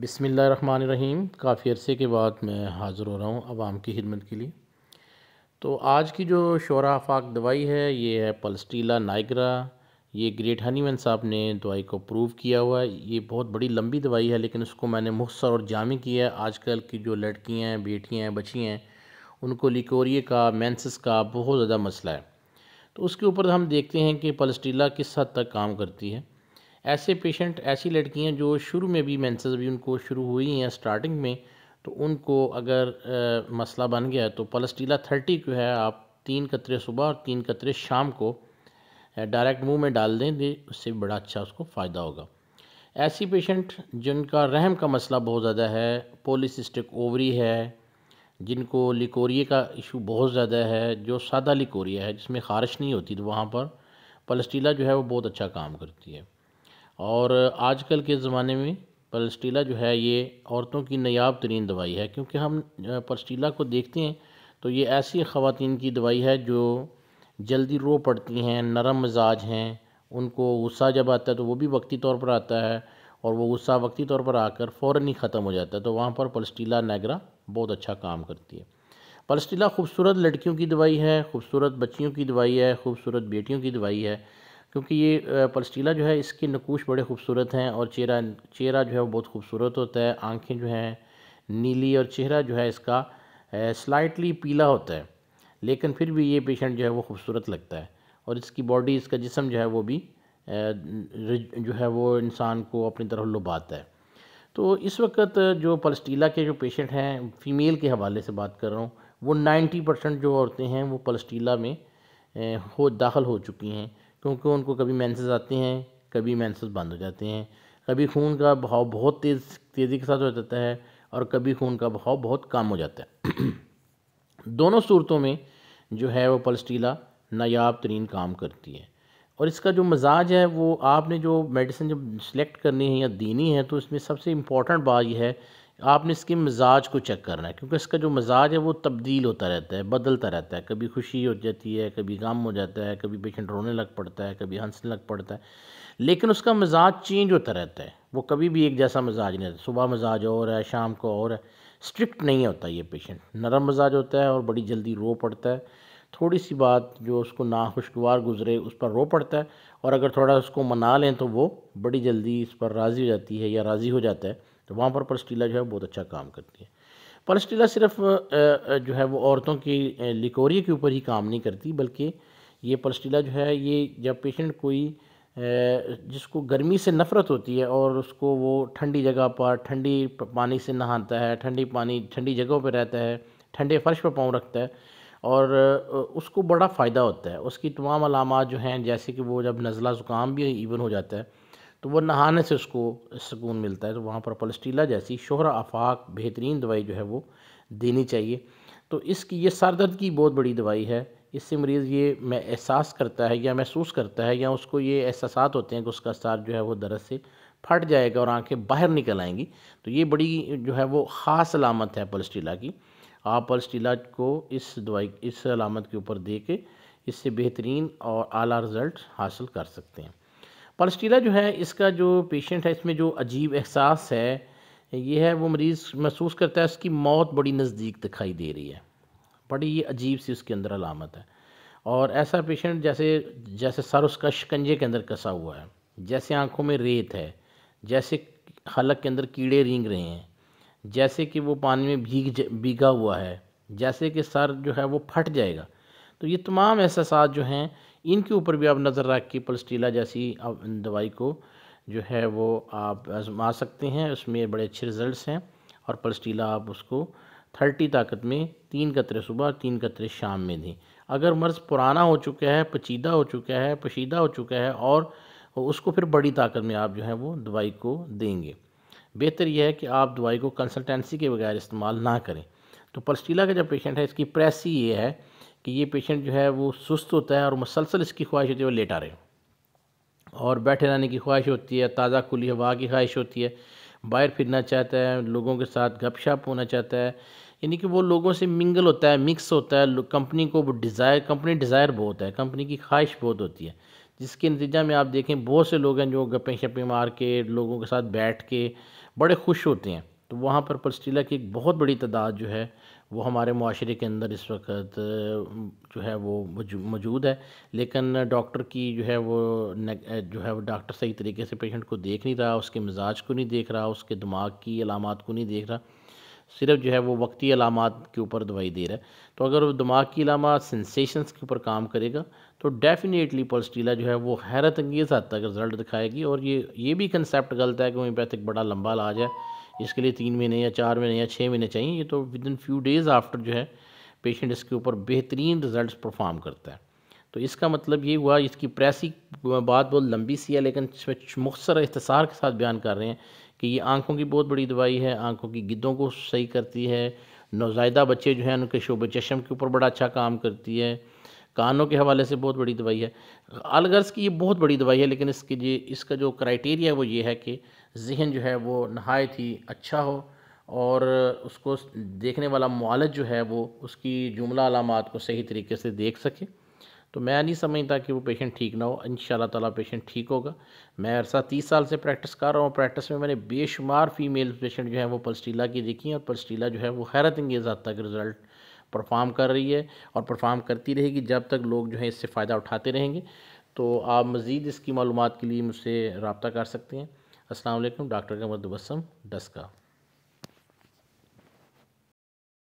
रहीम काफ़ी अरसे के बाद मैं हाज़िर हो रहा हूँ आवाम की खिदमत के लिए तो आज की जो शरा आफाक दवाई है ये है पलस्टीला नाइग्रा ये ग्रेट हनीमैन साहब ने दवाई को प्रूव किया हुआ है ये बहुत बड़ी लंबी दवाई है लेकिन उसको मैंने मुख्तर और जामी किया है आजकल की जो लड़कियाँ हैं बेटियाँ हैं बच्ची हैं उनको लिकोरिए का मैंसिस का बहुत ज़्यादा मसला है तो उसके ऊपर हम देखते हैं कि पलस्टीला किस हद तक काम करती है ऐसे पेशेंट ऐसी लड़कियां जो शुरू में भी मैंसेज भी उनको शुरू हुई हैं स्टार्टिंग में तो उनको अगर आ, मसला बन गया तो पलस्टीला थर्टी जो है आप तीन कतरे सुबह और तीन कतरे शाम को डायरेक्ट मुंह में डाल दें दे उससे बड़ा अच्छा उसको फ़ायदा होगा ऐसी पेशेंट जिनका रहम का मसला बहुत ज़्यादा है पोलिसिस्टिक ओवरी है जिनको लिकोरिए का इशू बहुत ज़्यादा है जो सादा लिकोरिया है जिसमें खारिश नहीं होती तो वहाँ पर पलस्टीला जो है वो बहुत अच्छा काम करती है और आजकल के ज़माने में पलस्टीला जो है ये औरतों की नयाब तरीन दवाई है क्योंकि हम पलस्टीला को देखते हैं तो ये ऐसी ख़वान की दवाई है जो जल्दी रो पड़ती हैं नरम मिजाज हैं उनको गुस्सा जब आता है तो वो भी वक्ती तौर पर आता है और वो गुस्सा वक्ती तौर पर आकर फ़ौर ही ख़त्म हो जाता है तो वहाँ पर पलस्टीला नेगरा बहुत अच्छा काम करती है पलस्टीला खूबसूरत लड़कियों की दवाई है खूबसूरत बच्चियों की दवाई है खूबसूरत बेटियों की दवाई है क्योंकि ये पलस्टीला जो है इसके नकूश बड़े खूबसूरत हैं और चेहरा चेहरा जो है वो बहुत खूबसूरत होता है आँखें जो हैं नीली और चेहरा जो है इसका स्लाइटली पीला होता है लेकिन फिर भी ये पेशेंट जो है वो खूबसूरत लगता है और इसकी बॉडी इसका जिसम जो है वो भी जो है वो इंसान को अपनी तरफ लुभाता है तो इस वक्त जो पलस्टीला के जो पेशेंट हैं फ़ीमेल के हवाले से बात कर रहा हूँ वो नाइन्टी परसेंट जो औरतें हैं वो पलस्टीला में हो दाखिल हो चुकी हैं क्योंकि उनको कभी मैंसेज आते हैं कभी मैंसेज बंद हो जाते हैं कभी खून का बहाव बहुत तेज़ तेज़ी के साथ हो जाता है और कभी खून का बहाव बहुत कम हो जाता है दोनों सूरतों में जो है वो पलस्टीला नायाब तरीन काम करती है और इसका जो मजाज है वो आपने जो मेडिसिन जब सेलेक्ट करनी है या देनी है तो इसमें सबसे इम्पॉर्टेंट बात यह है आपने इसके मिजाज को चेक करना है क्योंकि इसका जो मिजाज है वो तब्दील होता रहता है बदलता रहता है कभी खुशी हो जाती है कभी गम हो जाता है कभी पेशेंट रोने लग पड़ता है कभी हंसने लग पड़ता है लेकिन उसका मिजाज चेंज होता रहता है वो कभी भी एक जैसा मिजाज नहीं रहता सुबह मिजाज और है शाम को और है स्ट्रिक्ट नहीं होता ये पेशेंट नरम मिजाज होता है और बड़ी जल्दी रो पड़ता है थोड़ी सी बात जो उसको नाखुशगवार गुजरे उस पर रो पड़ता है और अगर थोड़ा उसको मना लें तो वो बड़ी जल्दी इस पर राज़ी हो जाती है या राज़ी हो जाता है तो वहाँ पर पलस्टीला जो है बहुत अच्छा काम करती है पलस्टीला सिर्फ जो है वो औरतों की लिकोरिया के ऊपर ही काम नहीं करती बल्कि ये पलस्टीला जो है ये जब पेशेंट कोई जिसको गर्मी से नफ़रत होती है और उसको वो ठंडी जगह पर ठंडी पानी से नहाता है ठंडी पानी ठंडी जगहों पर रहता है ठंडे फर्श पर पाँव रखता है और उसको बड़ा फ़ायदा होता है उसकी तमाम अलामत जो हैं जैसे कि वो जब नज़ला ज़ुकाम भी इवन हो जाता है तो वो नहाने से उसको सुकून मिलता है तो वहाँ पर पलस्टीला जैसी शोहरा आफाक बेहतरीन दवाई जो है वो देनी चाहिए तो इसकी ये सर दर्द की बहुत बड़ी दवाई है इससे मरीज़ ये मैं एहसास करता है या महसूस करता है या उसको ये एहसास होते हैं कि उसका सार जो है वो दर्द से फट जाएगा और आंखें बाहर निकल आएंगी तो ये बड़ी जो है वो ख़ास अलामत है पलस्टीला की आप पलस्टीला को इस दवाई इस अलामत के ऊपर दे के इससे बेहतरीन और आला रिज़ल्ट हासिल कर सकते हैं पलस्टीला जो है इसका जो पेशेंट है इसमें जो अजीब एहसास है ये है वो मरीज़ महसूस करता है उसकी मौत बड़ी नज़दीक दिखाई दे रही है बड़ी ये अजीब सी उसके अंदर अलामत है और ऐसा पेशेंट जैसे जैसे सर उसका शिकंजे के अंदर कसा हुआ है जैसे आँखों में रेत है जैसे हलक के अंदर कीड़े रींग रहे हैं जैसे कि वो पानी में भीग भीगा हुआ है जैसे कि सर जो है वो फट जाएगा तो ये तमाम एहसास जो हैं इनके ऊपर भी आप नज़र रख के पलस्टीला जैसी दवाई को जो है वो आप आजमा सकते हैं उसमें बड़े अच्छे रिज़ल्ट हैं और पलस्टीला आप उसको थर्टी ताकत में तीन कतरे सुबह तीन कतरे शाम में दें अगर मर्ज़ पुराना हो चुका है पचीदा हो चुका है पशीदा हो चुका है और उसको फिर बड़ी ताकत में आप जो है वो दवाई को देंगे बेहतर यह है कि आप दवाई को कंसल्टेंसी के बगैर इस्तेमाल ना करें तो पलस्टीला का जब पेशेंट है इसकी प्रेस ही ये है कि ये पेशेंट जो है वो सुस्त होता है और मसलसल इसकी ख्वाहिश होती है वो लेटा रहे और बैठे रहने की ख्वाहिश होती है ताज़ा खुली हवा की ख्वाहिश होती है बाहर फिरना चाहता है लोगों के साथ गपशप होना चाहता है यानी कि वो लोगों से मिंगल होता है मिक्स होता है कंपनी को वो डिज़ायर कंपनी डिज़ायर बहुत है कंपनी की ख्वाहिश बहुत होती है जिसके नतीजा में आप देखें बहुत से लोग हैं जो गप्पें शप्पे मार के लोगों के साथ बैठ के बड़े खुश होते हैं तो वहाँ पर पलस्टीला की एक बहुत बड़ी तादाद जो है वो हमारे माशरे के अंदर इस वक्त जो है वो मौजूद है लेकिन डॉक्टर की जो है वो जो है वो डॉक्टर सही तरीके से पेशेंट को देख नहीं रहा उसके मिजाज को नहीं देख रहा उसके दिमाग की अलामत को नहीं देख रहा सिर्फ जो है वो वक्ती अलामत के ऊपर दवाई दे रहा है तो अगर वो दिमाग की अलामत सेंसेशंस के ऊपर काम करेगा तो डेफ़िनेटली पल्सटीला जो है वो हैरत अंगेज़ हद तक रिज़ल्ट दिखाएगी और ये ये भी कंसेप्ट गलत है कि होम्योपैथिक बड़ा लंबा इलाज है इसके लिए तीन महीने या चार महीने या छः महीने चाहिए ये तो with in few days after जो है पेशेंट इसके ऊपर बेहतरीन रिजल्ट परफॉर्म करता है तो इसका मतलब ये हुआ इसकी प्रेसी बात बहुत लंबी सी है लेकिन इसमें मुख्तर इस्तार के साथ बयान कर रहे हैं कि ये आँखों की बहुत बड़ी दवाई है आँखों की गिद्धों को सही करती है नौजायदा बच्चे जो हैं उनके शोब चशम के ऊपर बड़ा अच्छा काम करती है कानों के हवाले से बहुत बड़ी दवाई है अलगर्स की ये बहुत बड़ी दवाई है लेकिन इसकी जी इसका जो क्राइटेरिया है वो ये है कि जहन जो है वो नहायत ही अच्छा हो और उसको देखने वाला मालज जो है वो उसकी जुमला अलामत को सही तरीके से देख सके तो मैं नहीं समझता कि वो पेशेंट ठीक ना हो इन ताला पेशेंट ठीक होगा मैं अरसा तीस साल से प्रैक्टिस कर रहा हूँ प्रैक्टिस में मैंने बेशुमार फीमेल पेशेंट जो है वो पलस्टीला की देखी हैं और पलस्टीला जो है वो हैरत अंगेज़ हद तक रिज़ल्ट परफॉर्म कर रही है और परफॉर्म करती रहेगी जब तक लोग जो है इससे फ़ायदा उठाते रहेंगे तो आप मज़ीद इसकी मालूम के लिए मुझसे रबता कर सकते हैं असलम डॉक्टर कमर दुबसम डस्का